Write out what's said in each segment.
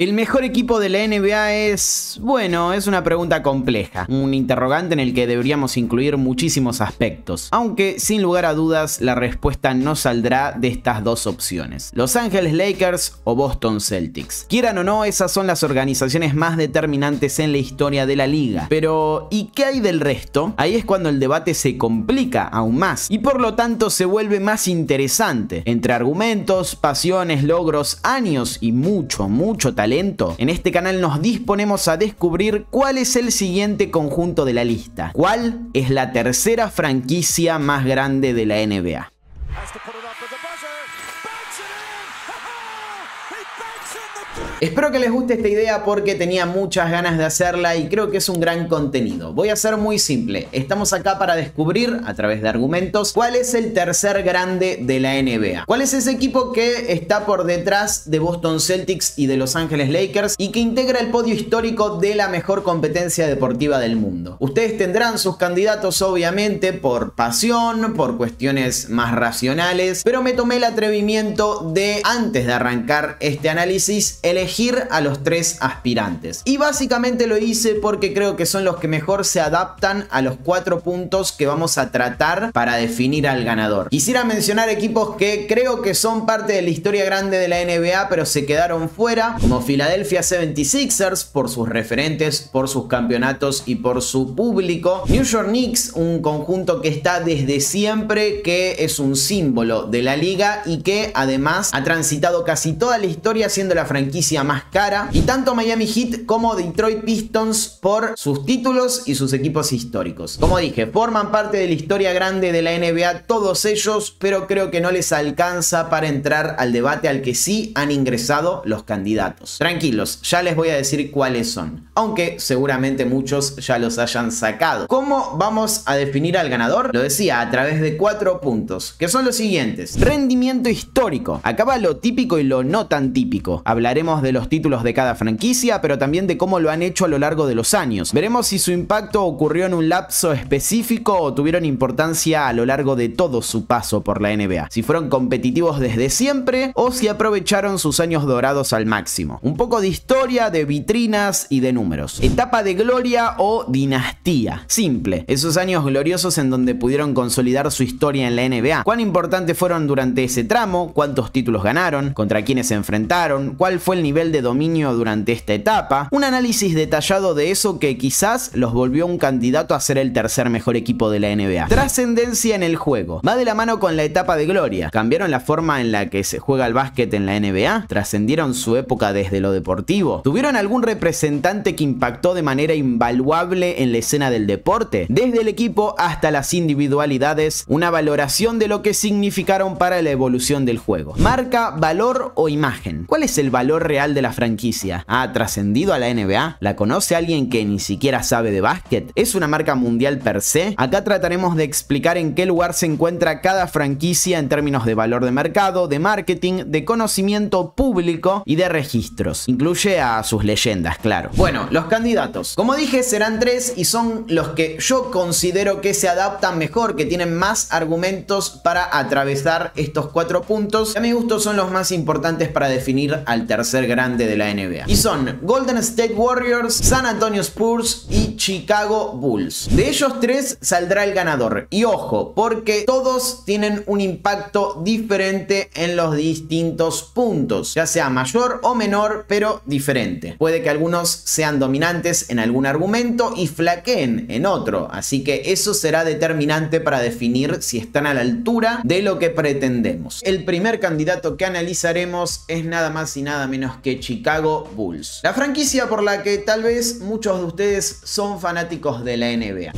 ¿El mejor equipo de la NBA es... Bueno, es una pregunta compleja, un interrogante en el que deberíamos incluir muchísimos aspectos, aunque sin lugar a dudas la respuesta no saldrá de estas dos opciones, Los Ángeles Lakers o Boston Celtics. Quieran o no, esas son las organizaciones más determinantes en la historia de la liga, pero ¿y qué hay del resto? Ahí es cuando el debate se complica aún más, y por lo tanto se vuelve más interesante, entre argumentos, pasiones, logros, años y mucho, mucho talento en este canal nos disponemos a descubrir cuál es el siguiente conjunto de la lista. ¿Cuál es la tercera franquicia más grande de la NBA? Espero que les guste esta idea porque tenía muchas ganas de hacerla y creo que es un gran contenido. Voy a ser muy simple. Estamos acá para descubrir, a través de argumentos, cuál es el tercer grande de la NBA. ¿Cuál es ese equipo que está por detrás de Boston Celtics y de Los Ángeles Lakers y que integra el podio histórico de la mejor competencia deportiva del mundo? Ustedes tendrán sus candidatos, obviamente, por pasión, por cuestiones más racionales, pero me tomé el atrevimiento de, antes de arrancar este análisis, elegir a los tres aspirantes. Y básicamente lo hice porque creo que son los que mejor se adaptan a los cuatro puntos que vamos a tratar para definir al ganador. Quisiera mencionar equipos que creo que son parte de la historia grande de la NBA, pero se quedaron fuera, como Philadelphia 76ers por sus referentes, por sus campeonatos y por su público. New York Knicks, un conjunto que está desde siempre, que es un símbolo de la liga y que además ha transitado casi toda la historia siendo la franquicia más cara. Y tanto Miami Heat como Detroit Pistons por sus títulos y sus equipos históricos. Como dije, forman parte de la historia grande de la NBA todos ellos, pero creo que no les alcanza para entrar al debate al que sí han ingresado los candidatos. Tranquilos, ya les voy a decir cuáles son, aunque seguramente muchos ya los hayan sacado. ¿Cómo vamos a definir al ganador? Lo decía, a través de cuatro puntos, que son los siguientes. Rendimiento histórico. Acaba lo típico y lo no tan típico. Hablaremos de los títulos de cada franquicia, pero también de cómo lo han hecho a lo largo de los años. Veremos si su impacto ocurrió en un lapso específico o tuvieron importancia a lo largo de todo su paso por la NBA. Si fueron competitivos desde siempre o si aprovecharon sus años dorados al máximo. Un poco de historia, de vitrinas y de números. Etapa de gloria o dinastía. Simple, esos años gloriosos en donde pudieron consolidar su historia en la NBA. ¿Cuán importantes fueron durante ese tramo? ¿Cuántos títulos ganaron? ¿Contra quiénes se enfrentaron? ¿Cuál fue el nivel de dominio durante esta etapa, un análisis detallado de eso que quizás los volvió un candidato a ser el tercer mejor equipo de la NBA. Trascendencia en el juego. Va de la mano con la etapa de gloria. ¿Cambiaron la forma en la que se juega el básquet en la NBA? ¿Trascendieron su época desde lo deportivo? ¿Tuvieron algún representante que impactó de manera invaluable en la escena del deporte? Desde el equipo hasta las individualidades, una valoración de lo que significaron para la evolución del juego. Marca, valor o imagen. ¿Cuál es el valor real de la franquicia. ¿Ha trascendido a la NBA? ¿La conoce alguien que ni siquiera sabe de básquet? ¿Es una marca mundial per se? Acá trataremos de explicar en qué lugar se encuentra cada franquicia en términos de valor de mercado, de marketing, de conocimiento público y de registros. Incluye a sus leyendas, claro. Bueno, los candidatos. Como dije, serán tres y son los que yo considero que se adaptan mejor, que tienen más argumentos para atravesar estos cuatro puntos. A mi gusto son los más importantes para definir al tercer grande de la NBA. Y son Golden State Warriors, San Antonio Spurs y Chicago Bulls. De ellos tres saldrá el ganador. Y ojo, porque todos tienen un impacto diferente en los distintos puntos, ya sea mayor o menor, pero diferente. Puede que algunos sean dominantes en algún argumento y flaqueen en otro, así que eso será determinante para definir si están a la altura de lo que pretendemos. El primer candidato que analizaremos es nada más y nada menos que Chicago Bulls, la franquicia por la que tal vez muchos de ustedes son fanáticos de la NBA.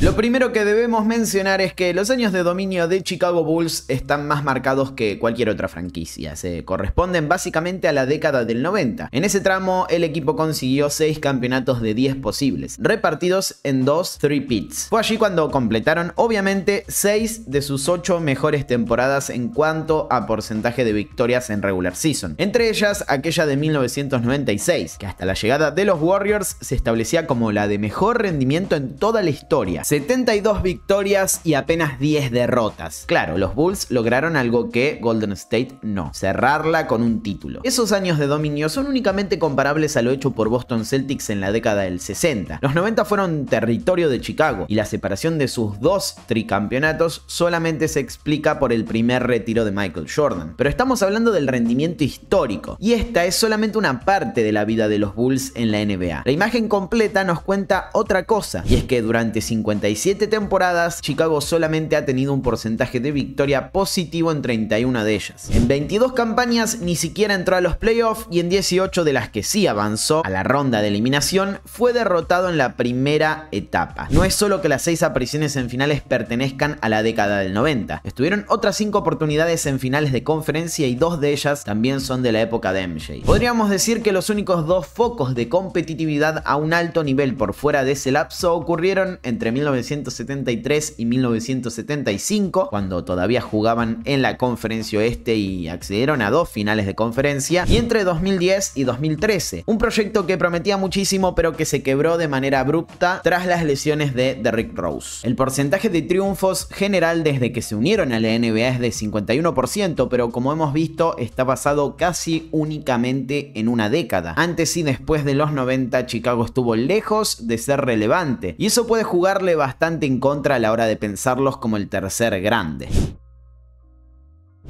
Lo primero que debemos mencionar es que los años de dominio de Chicago Bulls están más marcados que cualquier otra franquicia, se corresponden básicamente a la década del 90. En ese tramo el equipo consiguió 6 campeonatos de 10 posibles, repartidos en 2 3-pits. Fue allí cuando completaron obviamente 6 de sus 8 mejores temporadas en cuanto a porcentaje de victorias en regular season, entre ellas aquella de 1996, que hasta la llegada de los Warriors se establecía como la de mejor rendimiento en toda la historia 72 victorias y apenas 10 derrotas. Claro, los Bulls lograron algo que Golden State no, cerrarla con un título. Esos años de dominio son únicamente comparables a lo hecho por Boston Celtics en la década del 60. Los 90 fueron territorio de Chicago y la separación de sus dos tricampeonatos solamente se explica por el primer retiro de Michael Jordan. Pero estamos hablando del rendimiento histórico y esta es solamente una parte de la vida de los Bulls en la NBA. La imagen completa nos cuenta otra cosa y es que durante 50 57 temporadas, Chicago solamente ha tenido un porcentaje de victoria positivo en 31 de ellas. En 22 campañas ni siquiera entró a los playoffs y en 18 de las que sí avanzó a la ronda de eliminación fue derrotado en la primera etapa. No es solo que las 6 apariciones en finales pertenezcan a la década del 90, estuvieron otras 5 oportunidades en finales de conferencia y dos de ellas también son de la época de MJ. Podríamos decir que los únicos dos focos de competitividad a un alto nivel por fuera de ese lapso ocurrieron entre 1973 y 1975, cuando todavía jugaban en la conferencia oeste y accedieron a dos finales de conferencia, y entre 2010 y 2013. Un proyecto que prometía muchísimo pero que se quebró de manera abrupta tras las lesiones de Derrick Rose. El porcentaje de triunfos general desde que se unieron a la NBA es de 51%, pero como hemos visto está basado casi únicamente en una década. Antes y después de los 90 Chicago estuvo lejos de ser relevante, y eso puede jugarle bastante en contra a la hora de pensarlos como el tercer grande.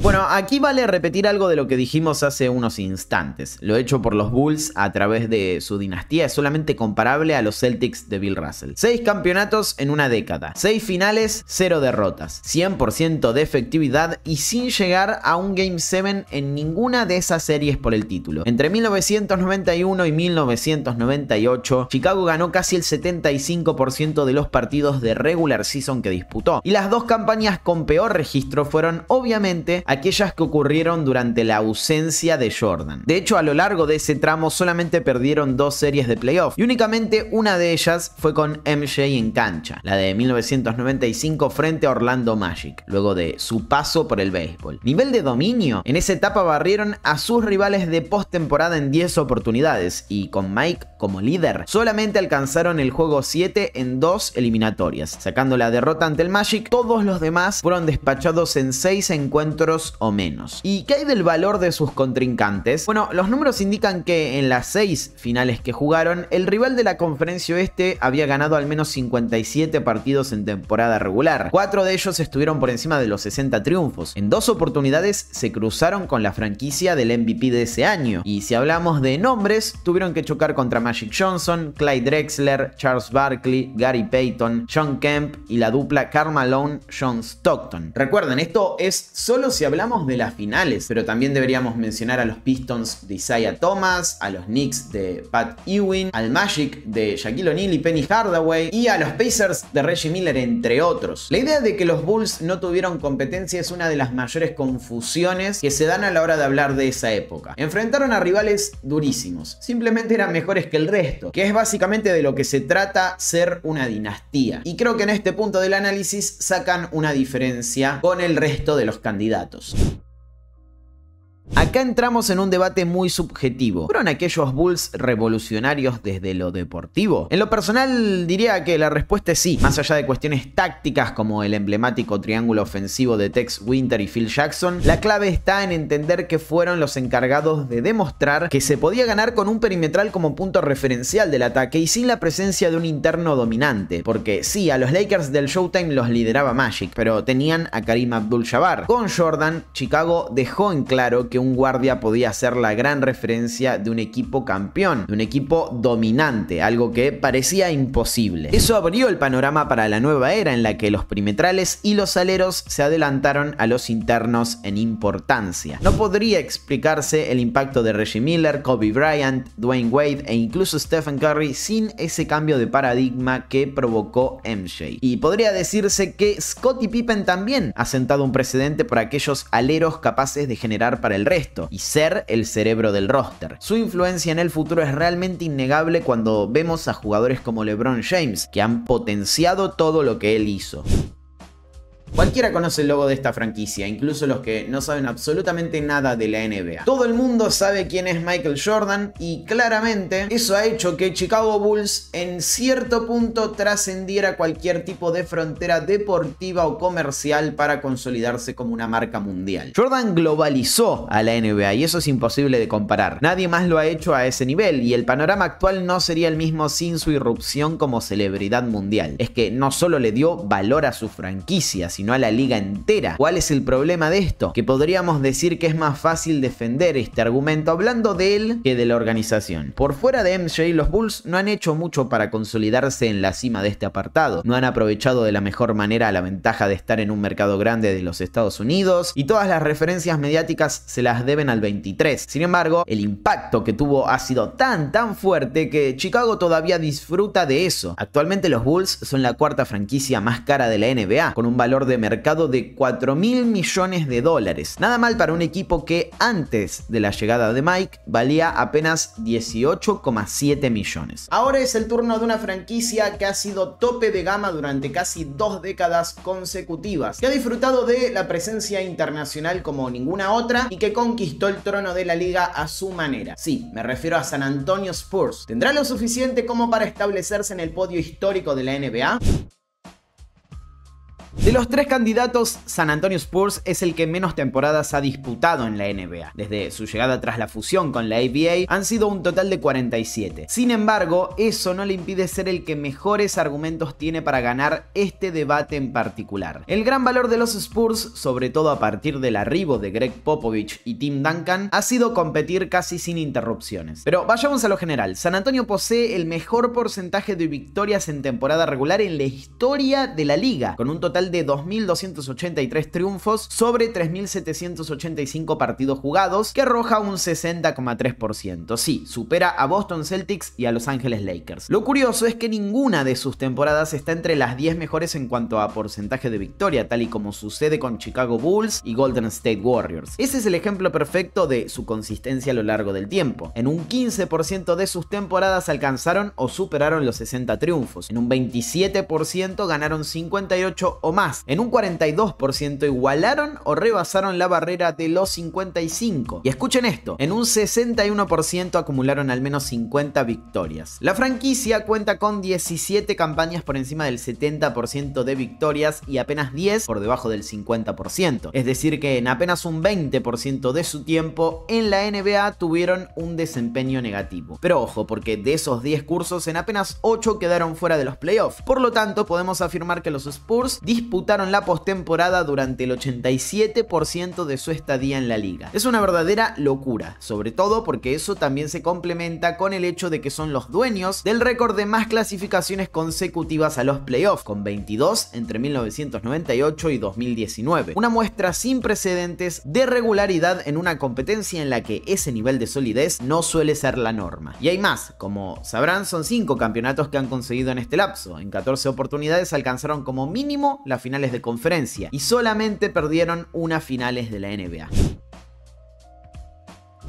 Bueno, aquí vale repetir algo de lo que dijimos hace unos instantes. Lo hecho por los Bulls a través de su dinastía es solamente comparable a los Celtics de Bill Russell. Seis campeonatos en una década, seis finales, cero derrotas, 100% de efectividad y sin llegar a un Game 7 en ninguna de esas series por el título. Entre 1991 y 1998, Chicago ganó casi el 75% de los partidos de regular season que disputó. Y las dos campañas con peor registro fueron obviamente aquellas que ocurrieron durante la ausencia de Jordan. De hecho, a lo largo de ese tramo solamente perdieron dos series de playoffs y únicamente una de ellas fue con MJ en cancha, la de 1995 frente a Orlando Magic, luego de su paso por el béisbol. Nivel de dominio, en esa etapa barrieron a sus rivales de postemporada en 10 oportunidades y con Mike como líder, solamente alcanzaron el juego 7 en dos eliminatorias, sacando la derrota ante el Magic, todos los demás fueron despachados en 6 encuentros o menos. ¿Y qué hay del valor de sus contrincantes? Bueno, los números indican que en las seis finales que jugaron, el rival de la conferencia oeste había ganado al menos 57 partidos en temporada regular. Cuatro de ellos estuvieron por encima de los 60 triunfos. En dos oportunidades se cruzaron con la franquicia del MVP de ese año. Y si hablamos de nombres, tuvieron que chocar contra Magic Johnson, Clyde Drexler, Charles Barkley, Gary Payton, John Kemp y la dupla Karl Malone-John Stockton. Recuerden, esto es solo si hablamos de las finales, pero también deberíamos mencionar a los Pistons de Isaiah Thomas, a los Knicks de Pat Ewing, al Magic de Shaquille O'Neal y Penny Hardaway, y a los Pacers de Reggie Miller, entre otros. La idea de que los Bulls no tuvieron competencia es una de las mayores confusiones que se dan a la hora de hablar de esa época. Enfrentaron a rivales durísimos, simplemente eran mejores que el resto, que es básicamente de lo que se trata ser una dinastía. Y creo que en este punto del análisis sacan una diferencia con el resto de los candidatos datos. Acá entramos en un debate muy subjetivo. ¿Fueron aquellos Bulls revolucionarios desde lo deportivo? En lo personal diría que la respuesta es sí, más allá de cuestiones tácticas como el emblemático triángulo ofensivo de Tex Winter y Phil Jackson, la clave está en entender que fueron los encargados de demostrar que se podía ganar con un perimetral como punto referencial del ataque y sin la presencia de un interno dominante, porque sí, a los Lakers del Showtime los lideraba Magic, pero tenían a Karim Abdul-Jabbar. Con Jordan, Chicago dejó en claro que un guardia podía ser la gran referencia de un equipo campeón, de un equipo dominante, algo que parecía imposible. Eso abrió el panorama para la nueva era en la que los primetrales y los aleros se adelantaron a los internos en importancia. No podría explicarse el impacto de Reggie Miller, Kobe Bryant, Dwayne Wade e incluso Stephen Curry sin ese cambio de paradigma que provocó MJ. Y podría decirse que Scottie Pippen también ha sentado un precedente por aquellos aleros capaces de generar para el resto y ser el cerebro del roster. Su influencia en el futuro es realmente innegable cuando vemos a jugadores como LeBron James, que han potenciado todo lo que él hizo. Cualquiera conoce el logo de esta franquicia, incluso los que no saben absolutamente nada de la NBA. Todo el mundo sabe quién es Michael Jordan y claramente eso ha hecho que Chicago Bulls en cierto punto trascendiera cualquier tipo de frontera deportiva o comercial para consolidarse como una marca mundial. Jordan globalizó a la NBA y eso es imposible de comparar. Nadie más lo ha hecho a ese nivel y el panorama actual no sería el mismo sin su irrupción como celebridad mundial. Es que no solo le dio valor a su franquicia, sino a la liga entera. ¿Cuál es el problema de esto? Que podríamos decir que es más fácil defender este argumento hablando de él que de la organización. Por fuera de MJ, los Bulls no han hecho mucho para consolidarse en la cima de este apartado. No han aprovechado de la mejor manera la ventaja de estar en un mercado grande de los Estados Unidos y todas las referencias mediáticas se las deben al 23. Sin embargo, el impacto que tuvo ha sido tan tan fuerte que Chicago todavía disfruta de eso. Actualmente los Bulls son la cuarta franquicia más cara de la NBA, con un valor de mercado de 4 mil millones de dólares. Nada mal para un equipo que antes de la llegada de Mike valía apenas 18,7 millones. Ahora es el turno de una franquicia que ha sido tope de gama durante casi dos décadas consecutivas, que ha disfrutado de la presencia internacional como ninguna otra y que conquistó el trono de la liga a su manera. Sí, me refiero a San Antonio Spurs. ¿Tendrá lo suficiente como para establecerse en el podio histórico de la NBA? De los tres candidatos, San Antonio Spurs es el que menos temporadas ha disputado en la NBA. Desde su llegada tras la fusión con la ABA han sido un total de 47. Sin embargo, eso no le impide ser el que mejores argumentos tiene para ganar este debate en particular. El gran valor de los Spurs, sobre todo a partir del arribo de Greg Popovich y Tim Duncan, ha sido competir casi sin interrupciones. Pero vayamos a lo general. San Antonio posee el mejor porcentaje de victorias en temporada regular en la historia de la liga, con un total de 2.283 triunfos sobre 3.785 partidos jugados, que arroja un 60,3%. Sí, supera a Boston Celtics y a Los Ángeles Lakers. Lo curioso es que ninguna de sus temporadas está entre las 10 mejores en cuanto a porcentaje de victoria, tal y como sucede con Chicago Bulls y Golden State Warriors. Ese es el ejemplo perfecto de su consistencia a lo largo del tiempo. En un 15% de sus temporadas alcanzaron o superaron los 60 triunfos, en un 27% ganaron 58 o más, en un 42% igualaron o rebasaron la barrera de los 55. Y escuchen esto, en un 61% acumularon al menos 50 victorias. La franquicia cuenta con 17 campañas por encima del 70% de victorias y apenas 10 por debajo del 50%. Es decir que en apenas un 20% de su tiempo en la NBA tuvieron un desempeño negativo. Pero ojo, porque de esos 10 cursos en apenas 8 quedaron fuera de los playoffs. Por lo tanto, podemos afirmar que los Spurs dispararon disputaron la postemporada durante el 87% de su estadía en la liga. Es una verdadera locura, sobre todo porque eso también se complementa con el hecho de que son los dueños del récord de más clasificaciones consecutivas a los playoffs, con 22 entre 1998 y 2019. Una muestra sin precedentes de regularidad en una competencia en la que ese nivel de solidez no suele ser la norma. Y hay más, como sabrán, son 5 campeonatos que han conseguido en este lapso. En 14 oportunidades alcanzaron como mínimo la finales de conferencia y solamente perdieron una finales de la NBA.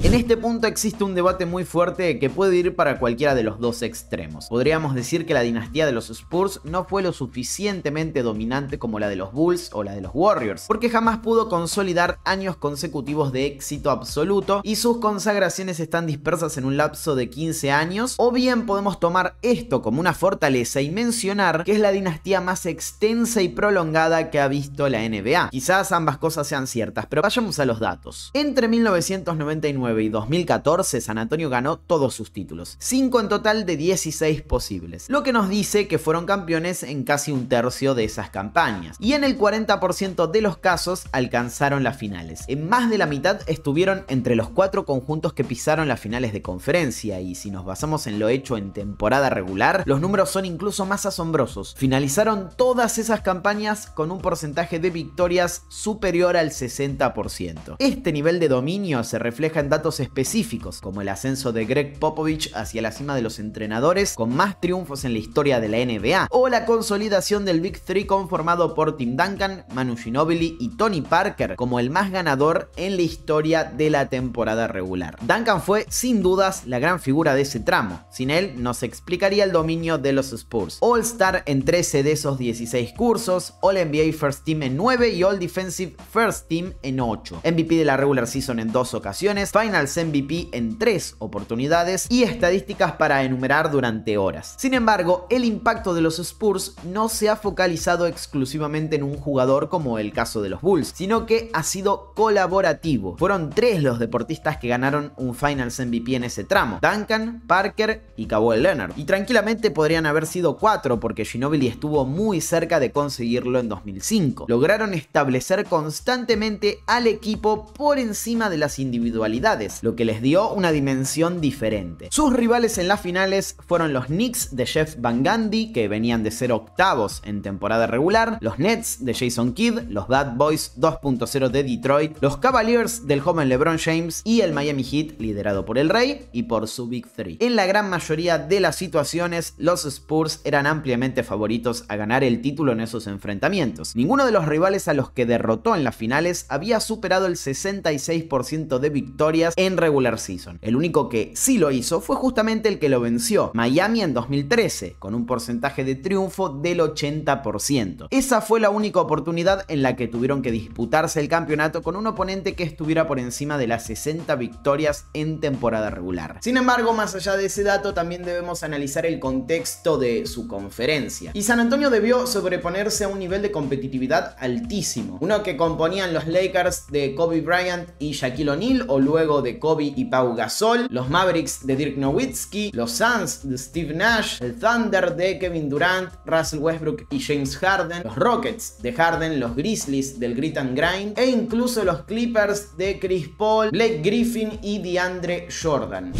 En este punto existe un debate muy fuerte que puede ir para cualquiera de los dos extremos. Podríamos decir que la dinastía de los Spurs no fue lo suficientemente dominante como la de los Bulls o la de los Warriors, porque jamás pudo consolidar años consecutivos de éxito absoluto y sus consagraciones están dispersas en un lapso de 15 años, o bien podemos tomar esto como una fortaleza y mencionar que es la dinastía más extensa y prolongada que ha visto la NBA. Quizás ambas cosas sean ciertas, pero vayamos a los datos. Entre 1999 2009 y 2014, San Antonio ganó todos sus títulos, 5 en total de 16 posibles, lo que nos dice que fueron campeones en casi un tercio de esas campañas, y en el 40% de los casos alcanzaron las finales. En más de la mitad estuvieron entre los cuatro conjuntos que pisaron las finales de conferencia, y si nos basamos en lo hecho en temporada regular, los números son incluso más asombrosos. Finalizaron todas esas campañas con un porcentaje de victorias superior al 60%. Este nivel de dominio se refleja en datos específicos, como el ascenso de Greg Popovich hacia la cima de los entrenadores con más triunfos en la historia de la NBA, o la consolidación del Big Three conformado por Tim Duncan, Manu Ginobili y Tony Parker como el más ganador en la historia de la temporada regular. Duncan fue, sin dudas, la gran figura de ese tramo. Sin él, no se explicaría el dominio de los Spurs. All-Star en 13 de esos 16 cursos, All-NBA First Team en 9 y All-Defensive First Team en 8. MVP de la regular season en dos ocasiones, Finals MVP en tres oportunidades y estadísticas para enumerar durante horas. Sin embargo, el impacto de los Spurs no se ha focalizado exclusivamente en un jugador como el caso de los Bulls, sino que ha sido colaborativo. Fueron tres los deportistas que ganaron un Finals MVP en ese tramo, Duncan, Parker y Kawhi Leonard. Y tranquilamente podrían haber sido cuatro porque Ginobili estuvo muy cerca de conseguirlo en 2005. Lograron establecer constantemente al equipo por encima de las individualidades lo que les dio una dimensión diferente. Sus rivales en las finales fueron los Knicks de Jeff Van Gundy, que venían de ser octavos en temporada regular, los Nets de Jason Kidd, los Bad Boys 2.0 de Detroit, los Cavaliers del joven LeBron James y el Miami Heat liderado por el Rey y por su Big Three. En la gran mayoría de las situaciones, los Spurs eran ampliamente favoritos a ganar el título en esos enfrentamientos. Ninguno de los rivales a los que derrotó en las finales había superado el 66% de victorias en regular season. El único que sí lo hizo fue justamente el que lo venció, Miami en 2013, con un porcentaje de triunfo del 80%. Esa fue la única oportunidad en la que tuvieron que disputarse el campeonato con un oponente que estuviera por encima de las 60 victorias en temporada regular. Sin embargo, más allá de ese dato, también debemos analizar el contexto de su conferencia. Y San Antonio debió sobreponerse a un nivel de competitividad altísimo, uno que componían los Lakers de Kobe Bryant y Shaquille O'Neal o luego de Kobe y Pau Gasol, los Mavericks de Dirk Nowitzki, los Suns de Steve Nash, el Thunder de Kevin Durant, Russell Westbrook y James Harden, los Rockets de Harden, los Grizzlies del Grit and Grind e incluso los Clippers de Chris Paul, Blake Griffin y DeAndre Jordan.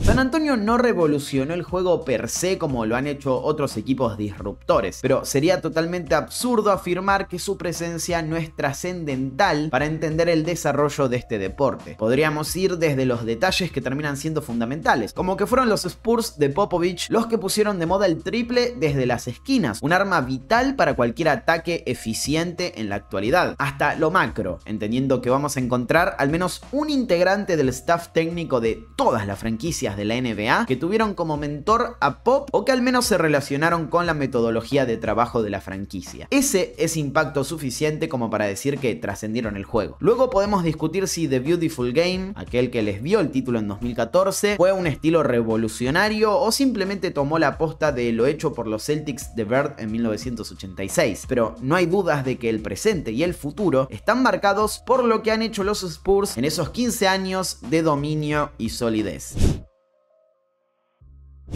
San Antonio no revolucionó el juego per se como lo han hecho otros equipos disruptores, pero sería totalmente absurdo afirmar que su presencia no es trascendental para entender el desarrollo de este deporte. Podríamos ir desde los detalles que terminan siendo fundamentales, como que fueron los Spurs de Popovich los que pusieron de moda el triple desde las esquinas, un arma vital para cualquier ataque eficiente en la actualidad, hasta lo macro, entendiendo que vamos a encontrar al menos un integrante del staff técnico de todas las franquicias de la NBA que tuvieron como mentor a Pop o que al menos se relacionaron con la metodología de trabajo de la franquicia. Ese es impacto suficiente como para decir que trascendieron el juego. Luego podemos discutir si The Beautiful Game, aquel que les vio el título en 2014, fue un estilo revolucionario o simplemente tomó la aposta de lo hecho por los Celtics de Bird en 1986. Pero no hay dudas de que el presente y el futuro están marcados por lo que han hecho los Spurs en esos 15 años de dominio y solidez.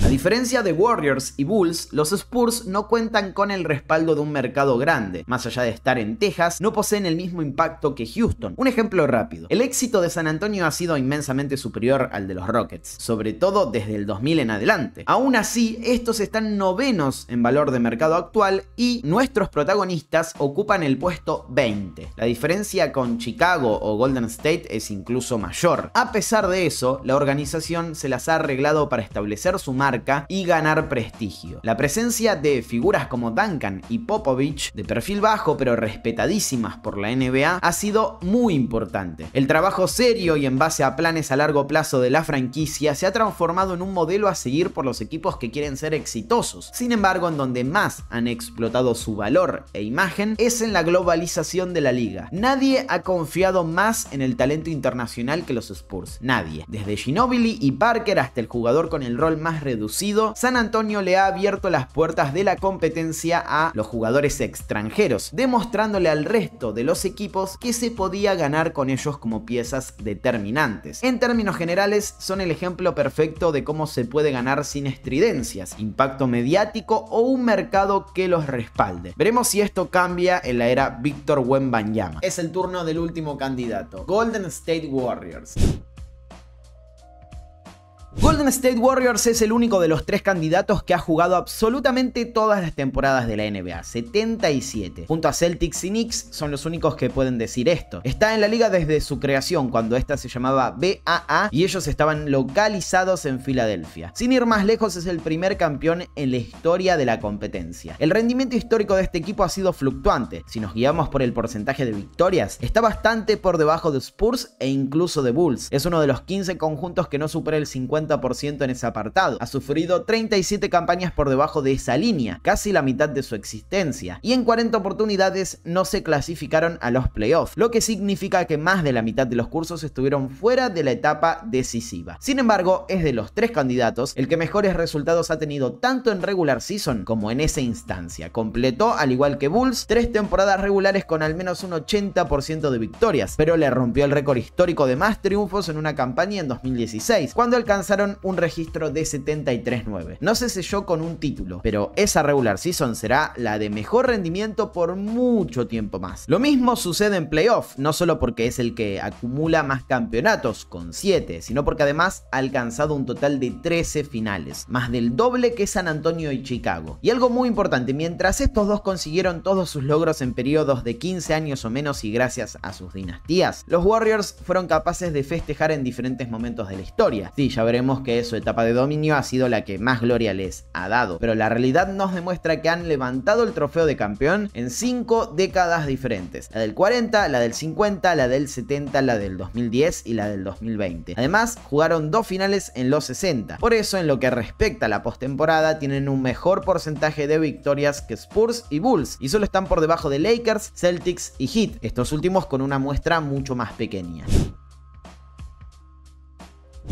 A diferencia de Warriors y Bulls, los Spurs no cuentan con el respaldo de un mercado grande. Más allá de estar en Texas, no poseen el mismo impacto que Houston. Un ejemplo rápido. El éxito de San Antonio ha sido inmensamente superior al de los Rockets, sobre todo desde el 2000 en adelante. Aún así, estos están novenos en valor de mercado actual y nuestros protagonistas ocupan el puesto 20. La diferencia con Chicago o Golden State es incluso mayor. A pesar de eso, la organización se las ha arreglado para establecer su marca y ganar prestigio. La presencia de figuras como Duncan y Popovich, de perfil bajo pero respetadísimas por la NBA, ha sido muy importante. El trabajo serio y en base a planes a largo plazo de la franquicia se ha transformado en un modelo a seguir por los equipos que quieren ser exitosos. Sin embargo, en donde más han explotado su valor e imagen es en la globalización de la liga. Nadie ha confiado más en el talento internacional que los Spurs. Nadie. Desde Ginobili y Parker hasta el jugador con el rol más San Antonio le ha abierto las puertas de la competencia a los jugadores extranjeros, demostrándole al resto de los equipos que se podía ganar con ellos como piezas determinantes. En términos generales, son el ejemplo perfecto de cómo se puede ganar sin estridencias, impacto mediático o un mercado que los respalde. Veremos si esto cambia en la era Víctor Wembanyama. Es el turno del último candidato, Golden State Warriors. Golden State Warriors es el único de los tres candidatos que ha jugado absolutamente todas las temporadas de la NBA, 77. Junto a Celtics y Knicks son los únicos que pueden decir esto. Está en la liga desde su creación, cuando esta se llamaba BAA y ellos estaban localizados en Filadelfia. Sin ir más lejos, es el primer campeón en la historia de la competencia. El rendimiento histórico de este equipo ha sido fluctuante. Si nos guiamos por el porcentaje de victorias, está bastante por debajo de Spurs e incluso de Bulls. Es uno de los 15 conjuntos que no supera el 50 ciento en ese apartado. Ha sufrido 37 campañas por debajo de esa línea, casi la mitad de su existencia, y en 40 oportunidades no se clasificaron a los playoffs, lo que significa que más de la mitad de los cursos estuvieron fuera de la etapa decisiva. Sin embargo, es de los tres candidatos el que mejores resultados ha tenido tanto en regular season como en esa instancia. Completó, al igual que Bulls, tres temporadas regulares con al menos un 80% de victorias, pero le rompió el récord histórico de más triunfos en una campaña en 2016, cuando alcanzó un registro de 73-9. No se selló con un título, pero esa regular season será la de mejor rendimiento por mucho tiempo más. Lo mismo sucede en playoff, no solo porque es el que acumula más campeonatos, con 7, sino porque además ha alcanzado un total de 13 finales, más del doble que San Antonio y Chicago. Y algo muy importante, mientras estos dos consiguieron todos sus logros en periodos de 15 años o menos y gracias a sus dinastías, los Warriors fueron capaces de festejar en diferentes momentos de la historia. Sí, ya veremos que su etapa de dominio ha sido la que más gloria les ha dado, pero la realidad nos demuestra que han levantado el trofeo de campeón en 5 décadas diferentes, la del 40, la del 50, la del 70, la del 2010 y la del 2020. Además, jugaron dos finales en los 60, por eso en lo que respecta a la postemporada tienen un mejor porcentaje de victorias que Spurs y Bulls, y solo están por debajo de Lakers, Celtics y Heat, estos últimos con una muestra mucho más pequeña.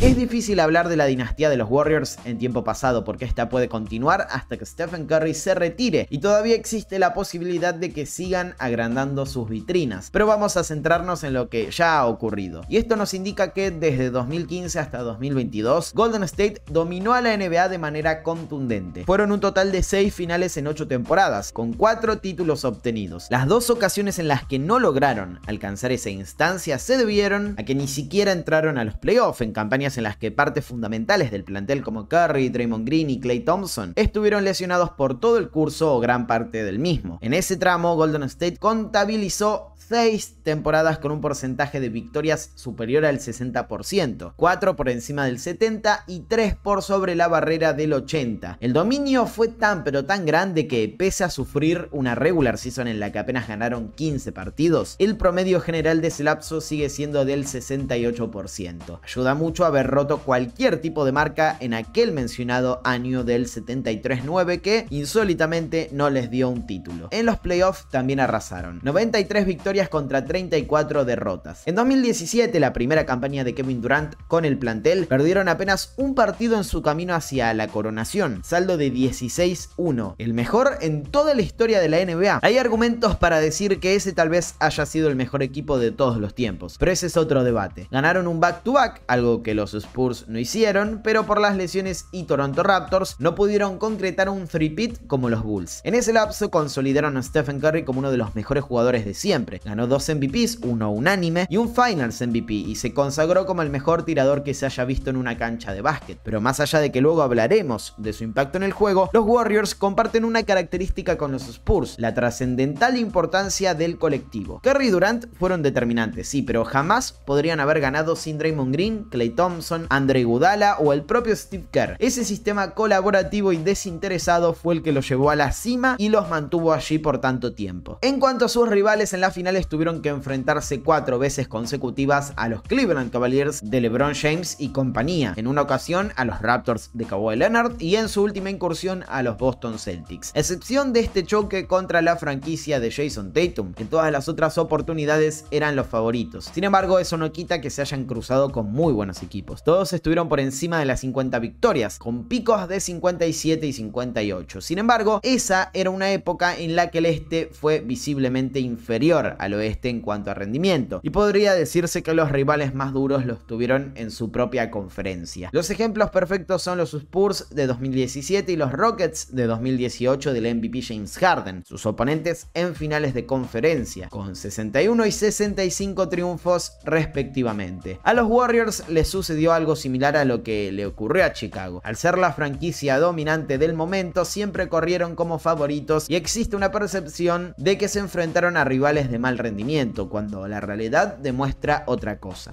Es difícil hablar de la dinastía de los Warriors en tiempo pasado porque esta puede continuar hasta que Stephen Curry se retire y todavía existe la posibilidad de que sigan agrandando sus vitrinas. Pero vamos a centrarnos en lo que ya ha ocurrido. Y esto nos indica que desde 2015 hasta 2022, Golden State dominó a la NBA de manera contundente. Fueron un total de 6 finales en 8 temporadas, con 4 títulos obtenidos. Las dos ocasiones en las que no lograron alcanzar esa instancia se debieron a que ni siquiera entraron a los playoffs en campañas en las que partes fundamentales del plantel como Curry, Draymond Green y Clay Thompson estuvieron lesionados por todo el curso o gran parte del mismo. En ese tramo, Golden State contabilizó 6 temporadas con un porcentaje de victorias superior al 60%, 4 por encima del 70% y 3 por sobre la barrera del 80%. El dominio fue tan pero tan grande que, pese a sufrir una regular season en la que apenas ganaron 15 partidos, el promedio general de ese lapso sigue siendo del 68%. Ayuda mucho haber roto cualquier tipo de marca en aquel mencionado año del 73-9 que insólitamente no les dio un título. En los playoffs también arrasaron. 93 victorias contra 34 derrotas. En 2017, la primera campaña de Kevin Durant con el plantel, perdieron apenas un partido en su camino hacia la coronación, saldo de 16-1, el mejor en toda la historia de la NBA. Hay argumentos para decir que ese tal vez haya sido el mejor equipo de todos los tiempos, pero ese es otro debate. Ganaron un back-to-back, algo que los Spurs no hicieron, pero por las lesiones y Toronto Raptors no pudieron concretar un three-pit como los Bulls. En ese lapso consolidaron a Stephen Curry como uno de los mejores jugadores de siempre, Ganó dos MVPs, uno unánime y un Finals MVP y se consagró como el mejor tirador que se haya visto en una cancha de básquet. Pero más allá de que luego hablaremos de su impacto en el juego, los Warriors comparten una característica con los Spurs, la trascendental importancia del colectivo. Curry y Durant fueron determinantes, sí, pero jamás podrían haber ganado sin Draymond Green, Clay Thompson, Andre Gudala o el propio Steve Kerr. Ese sistema colaborativo y desinteresado fue el que los llevó a la cima y los mantuvo allí por tanto tiempo. En cuanto a sus rivales en las finales tuvieron que enfrentarse cuatro veces consecutivas a los Cleveland Cavaliers de LeBron James y compañía, en una ocasión a los Raptors de Kawhi Leonard y en su última incursión a los Boston Celtics. Excepción de este choque contra la franquicia de Jason Tatum, en todas las otras oportunidades eran los favoritos. Sin embargo, eso no quita que se hayan cruzado con muy buenos equipos. Todos estuvieron por encima de las 50 victorias, con picos de 57 y 58. Sin embargo, esa era una época en la que el este fue visiblemente inferior al oeste en cuanto a rendimiento, y podría decirse que los rivales más duros los tuvieron en su propia conferencia. Los ejemplos perfectos son los Spurs de 2017 y los Rockets de 2018 del MVP James Harden, sus oponentes en finales de conferencia, con 61 y 65 triunfos respectivamente. A los Warriors les sucedió algo similar a lo que le ocurrió a Chicago. Al ser la franquicia dominante del momento, siempre corrieron como favoritos y existe una percepción de que se enfrentaron a rivales de rendimiento, cuando la realidad demuestra otra cosa.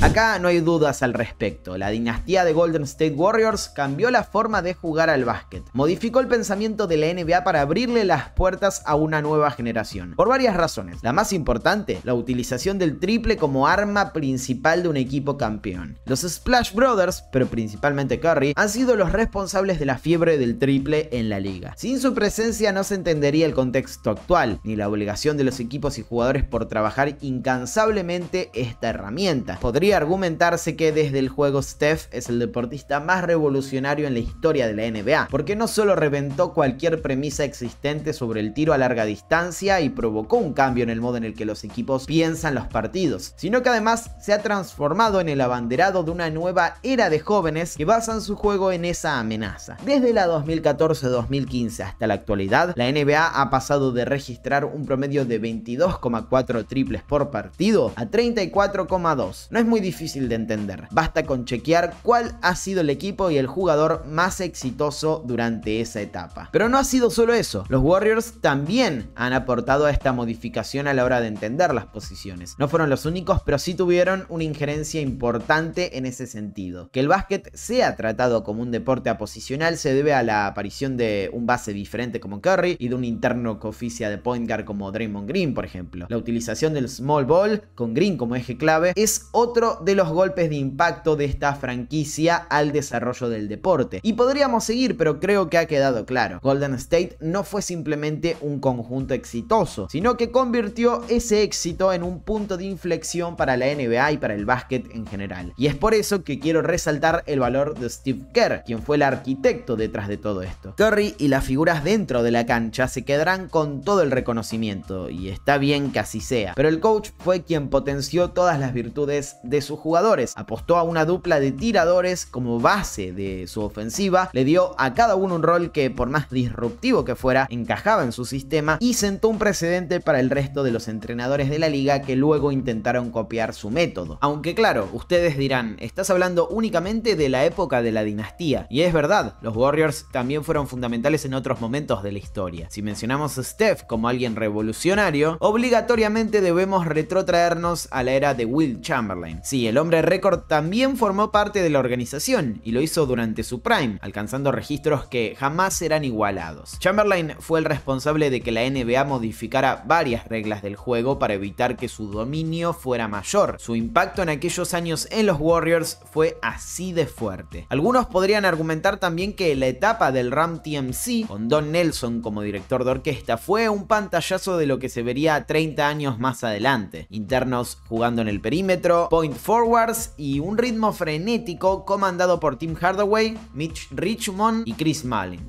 Acá no hay dudas al respecto. La dinastía de Golden State Warriors cambió la forma de jugar al básquet. Modificó el pensamiento de la NBA para abrirle las puertas a una nueva generación. Por varias razones. La más importante, la utilización del triple como arma principal de un equipo campeón. Los Splash Brothers, pero principalmente Curry, han sido los responsables de la fiebre del triple en la liga. Sin su presencia no se entendería el contexto actual, ni la obligación de los equipos y jugadores por trabajar incansablemente esta herramienta podría argumentarse que desde el juego Steph es el deportista más revolucionario en la historia de la NBA, porque no solo reventó cualquier premisa existente sobre el tiro a larga distancia y provocó un cambio en el modo en el que los equipos piensan los partidos, sino que además se ha transformado en el abanderado de una nueva era de jóvenes que basan su juego en esa amenaza. Desde la 2014-2015 hasta la actualidad, la NBA ha pasado de registrar un promedio de 22,4 triples por partido a 34,2. No es muy difícil de entender. Basta con chequear cuál ha sido el equipo y el jugador más exitoso durante esa etapa. Pero no ha sido solo eso, los Warriors también han aportado a esta modificación a la hora de entender las posiciones. No fueron los únicos, pero sí tuvieron una injerencia importante en ese sentido. Que el básquet sea tratado como un deporte aposicional se debe a la aparición de un base diferente como Curry y de un interno que oficia de point guard como Draymond Green, por ejemplo. La utilización del small ball con Green como eje clave es otro de los golpes de impacto de esta franquicia al desarrollo del deporte. Y podríamos seguir, pero creo que ha quedado claro. Golden State no fue simplemente un conjunto exitoso, sino que convirtió ese éxito en un punto de inflexión para la NBA y para el básquet en general. Y es por eso que quiero resaltar el valor de Steve Kerr, quien fue el arquitecto detrás de todo esto. Curry y las figuras dentro de la cancha se quedarán con todo el reconocimiento, y está bien que así sea, pero el coach fue quien potenció todas las virtudes de sus jugadores. Apostó a una dupla de tiradores como base de su ofensiva, le dio a cada uno un rol que por más disruptivo que fuera, encajaba en su sistema y sentó un precedente para el resto de los entrenadores de la liga que luego intentaron copiar su método. Aunque claro, ustedes dirán, estás hablando únicamente de la época de la dinastía. Y es verdad, los Warriors también fueron fundamentales en otros momentos de la historia. Si mencionamos a Steph como alguien revolucionario, obligatoriamente debemos retrotraernos a la era de Will Chamberlain. Sí, el hombre récord también formó parte de la organización y lo hizo durante su prime, alcanzando registros que jamás serán igualados. Chamberlain fue el responsable de que la NBA modificara varias reglas del juego para evitar que su dominio fuera mayor. Su impacto en aquellos años en los Warriors fue así de fuerte. Algunos podrían argumentar también que la etapa del Ram TMC, con Don Nelson como director de orquesta, fue un pantallazo de lo que se vería 30 años más adelante. Internos jugando en el perímetro, point forwards y un ritmo frenético comandado por Tim Hardaway, Mitch Richmond y Chris Mullin.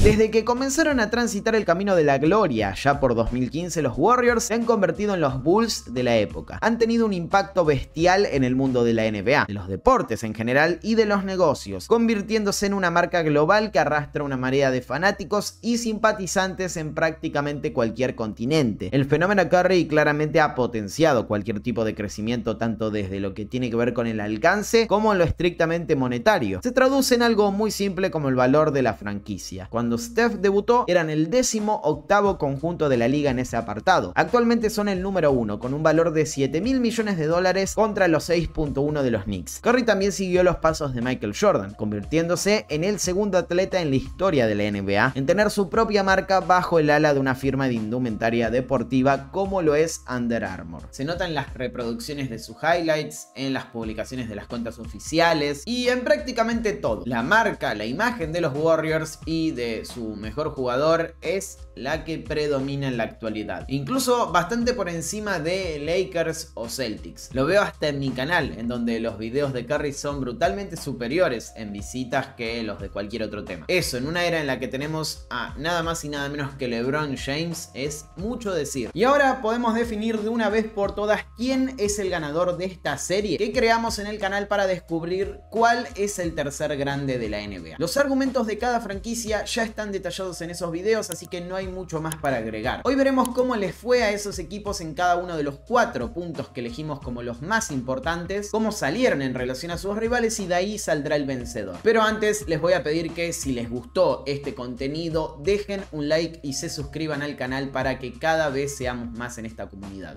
Desde que comenzaron a transitar el camino de la gloria, ya por 2015 los Warriors se han convertido en los Bulls de la época. Han tenido un impacto bestial en el mundo de la NBA, de los deportes en general y de los negocios, convirtiéndose en una marca global que arrastra una marea de fanáticos y simpatizantes en prácticamente cualquier continente. El fenómeno Curry claramente ha potenciado cualquier tipo de crecimiento tanto desde lo que tiene que ver con el alcance como en lo estrictamente monetario. Se traduce en algo muy simple como el valor de la franquicia. Cuando Steph debutó, eran el décimo octavo conjunto de la liga en ese apartado. Actualmente son el número uno, con un valor de 7 mil millones de dólares contra los 6.1 de los Knicks. Curry también siguió los pasos de Michael Jordan, convirtiéndose en el segundo atleta en la historia de la NBA en tener su propia marca bajo el ala de una firma de indumentaria deportiva como lo es Under Armour. Se notan las reproducciones de sus highlights, en las publicaciones de las cuentas oficiales y en prácticamente todo. La marca, la imagen de los Warriors y de su mejor jugador es la que predomina en la actualidad. Incluso bastante por encima de Lakers o Celtics. Lo veo hasta en mi canal, en donde los videos de Curry son brutalmente superiores en visitas que los de cualquier otro tema. Eso, en una era en la que tenemos a nada más y nada menos que LeBron James, es mucho decir. Y ahora podemos definir de una vez por todas quién es el ganador de esta serie que creamos en el canal para descubrir cuál es el tercer grande de la NBA. Los argumentos de cada franquicia ya están detallados en esos videos, así que no hay mucho más para agregar. Hoy veremos cómo les fue a esos equipos en cada uno de los cuatro puntos que elegimos como los más importantes, cómo salieron en relación a sus rivales y de ahí saldrá el vencedor. Pero antes les voy a pedir que si les gustó este contenido, dejen un like y se suscriban al canal para que cada vez seamos más en esta comunidad.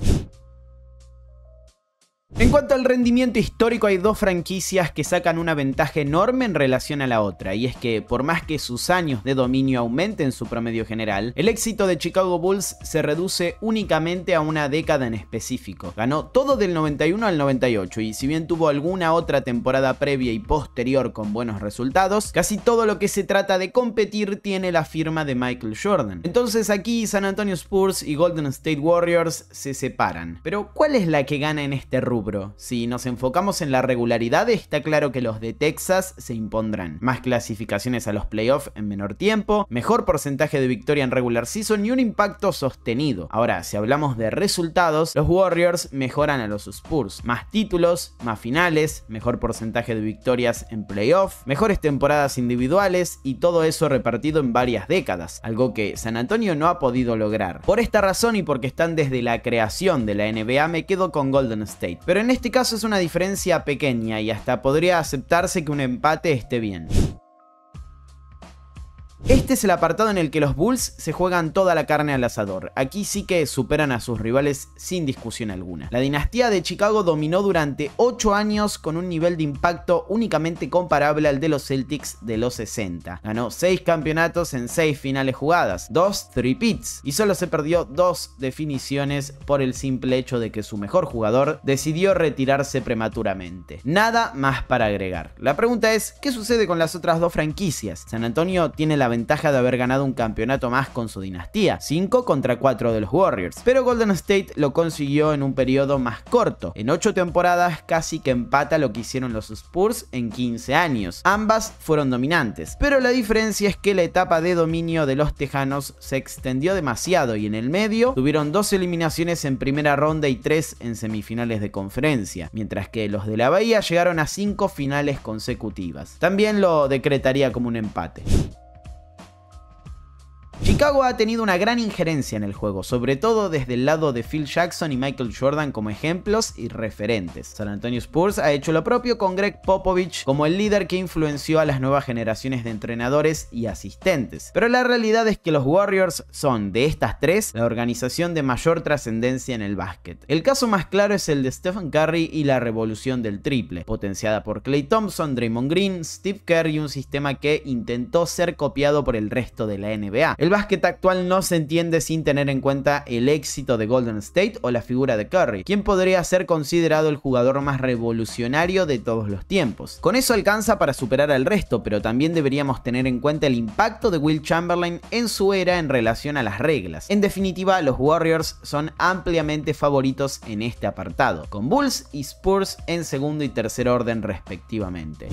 En cuanto al rendimiento histórico, hay dos franquicias que sacan una ventaja enorme en relación a la otra, y es que por más que sus años de dominio aumenten su promedio general, el éxito de Chicago Bulls se reduce únicamente a una década en específico. Ganó todo del 91 al 98, y si bien tuvo alguna otra temporada previa y posterior con buenos resultados, casi todo lo que se trata de competir tiene la firma de Michael Jordan. Entonces aquí San Antonio Spurs y Golden State Warriors se separan. Pero ¿cuál es la que gana en este rubro? Si nos enfocamos en la regularidad, está claro que los de Texas se impondrán. Más clasificaciones a los playoffs en menor tiempo, mejor porcentaje de victoria en regular season y un impacto sostenido. Ahora, si hablamos de resultados, los Warriors mejoran a los Spurs. Más títulos, más finales, mejor porcentaje de victorias en playoffs mejores temporadas individuales y todo eso repartido en varias décadas, algo que San Antonio no ha podido lograr. Por esta razón y porque están desde la creación de la NBA me quedo con Golden State. Pero en este caso es una diferencia pequeña y hasta podría aceptarse que un empate esté bien. Este es el apartado en el que los Bulls se juegan toda la carne al asador. Aquí sí que superan a sus rivales sin discusión alguna. La dinastía de Chicago dominó durante 8 años con un nivel de impacto únicamente comparable al de los Celtics de los 60. Ganó 6 campeonatos en 6 finales jugadas, 2 3 pits y solo se perdió 2 definiciones por el simple hecho de que su mejor jugador decidió retirarse prematuramente. Nada más para agregar. La pregunta es, ¿qué sucede con las otras dos franquicias? San Antonio tiene la ventaja de haber ganado un campeonato más con su dinastía, 5 contra 4 de los Warriors. Pero Golden State lo consiguió en un periodo más corto, en 8 temporadas casi que empata lo que hicieron los Spurs en 15 años. Ambas fueron dominantes, pero la diferencia es que la etapa de dominio de los Tejanos se extendió demasiado y en el medio tuvieron dos eliminaciones en primera ronda y 3 en semifinales de conferencia, mientras que los de la Bahía llegaron a 5 finales consecutivas. También lo decretaría como un empate. Chicago ha tenido una gran injerencia en el juego, sobre todo desde el lado de Phil Jackson y Michael Jordan como ejemplos y referentes. San Antonio Spurs ha hecho lo propio con Greg Popovich como el líder que influenció a las nuevas generaciones de entrenadores y asistentes. Pero la realidad es que los Warriors son, de estas tres, la organización de mayor trascendencia en el básquet. El caso más claro es el de Stephen Curry y la revolución del triple, potenciada por Clay Thompson, Draymond Green, Steve Kerr y un sistema que intentó ser copiado por el resto de la NBA. El básquet actual no se entiende sin tener en cuenta el éxito de Golden State o la figura de Curry, quien podría ser considerado el jugador más revolucionario de todos los tiempos. Con eso alcanza para superar al resto, pero también deberíamos tener en cuenta el impacto de Will Chamberlain en su era en relación a las reglas. En definitiva, los Warriors son ampliamente favoritos en este apartado, con Bulls y Spurs en segundo y tercer orden respectivamente.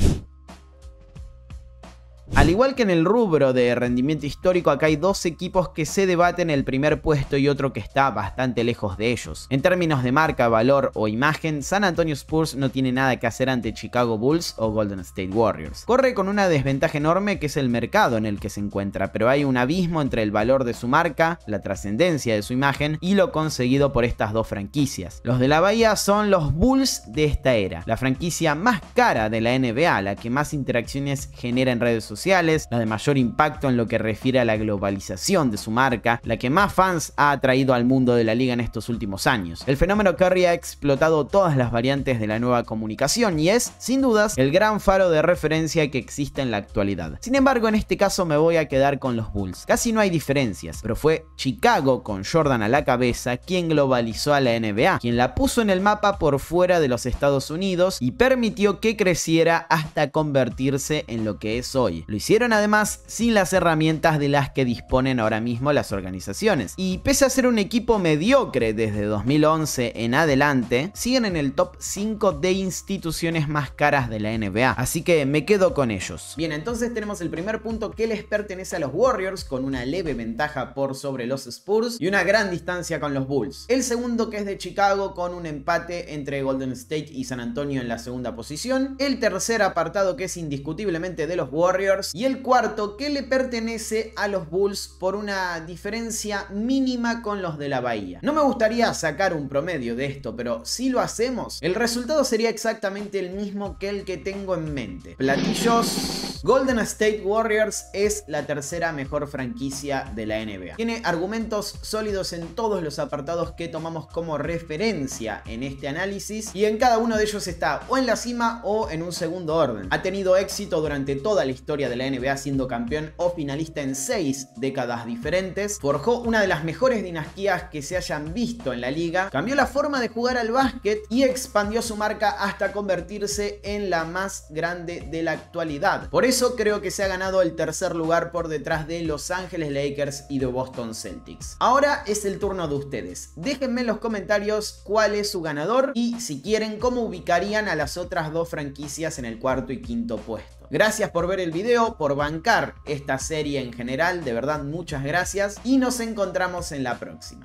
Al igual que en el rubro de rendimiento histórico, acá hay dos equipos que se debaten el primer puesto y otro que está bastante lejos de ellos. En términos de marca, valor o imagen, San Antonio Spurs no tiene nada que hacer ante Chicago Bulls o Golden State Warriors. Corre con una desventaja enorme que es el mercado en el que se encuentra, pero hay un abismo entre el valor de su marca, la trascendencia de su imagen y lo conseguido por estas dos franquicias. Los de la Bahía son los Bulls de esta era, la franquicia más cara de la NBA, la que más interacciones genera en redes sociales la de mayor impacto en lo que refiere a la globalización de su marca, la que más fans ha atraído al mundo de la liga en estos últimos años. El fenómeno Curry ha explotado todas las variantes de la nueva comunicación y es, sin dudas, el gran faro de referencia que existe en la actualidad. Sin embargo, en este caso me voy a quedar con los Bulls. Casi no hay diferencias, pero fue Chicago con Jordan a la cabeza quien globalizó a la NBA, quien la puso en el mapa por fuera de los Estados Unidos y permitió que creciera hasta convertirse en lo que es hoy. Lo hicieron además sin las herramientas de las que disponen ahora mismo las organizaciones. Y pese a ser un equipo mediocre desde 2011 en adelante, siguen en el top 5 de instituciones más caras de la NBA. Así que me quedo con ellos. Bien, entonces tenemos el primer punto que les pertenece a los Warriors con una leve ventaja por sobre los Spurs y una gran distancia con los Bulls. El segundo que es de Chicago con un empate entre Golden State y San Antonio en la segunda posición. El tercer apartado que es indiscutiblemente de los Warriors y el cuarto que le pertenece a los Bulls por una diferencia mínima con los de la Bahía. No me gustaría sacar un promedio de esto, pero si lo hacemos, el resultado sería exactamente el mismo que el que tengo en mente. Platillos Golden State Warriors es la tercera mejor franquicia de la NBA. Tiene argumentos sólidos en todos los apartados que tomamos como referencia en este análisis y en cada uno de ellos está o en la cima o en un segundo orden. Ha tenido éxito durante toda la historia de la NBA siendo campeón o finalista en seis décadas diferentes, forjó una de las mejores dinastías que se hayan visto en la liga, cambió la forma de jugar al básquet y expandió su marca hasta convertirse en la más grande de la actualidad. Por eso eso creo que se ha ganado el tercer lugar por detrás de Los Ángeles Lakers y de Boston Celtics. Ahora es el turno de ustedes. Déjenme en los comentarios cuál es su ganador y si quieren cómo ubicarían a las otras dos franquicias en el cuarto y quinto puesto. Gracias por ver el video, por bancar esta serie en general, de verdad muchas gracias y nos encontramos en la próxima.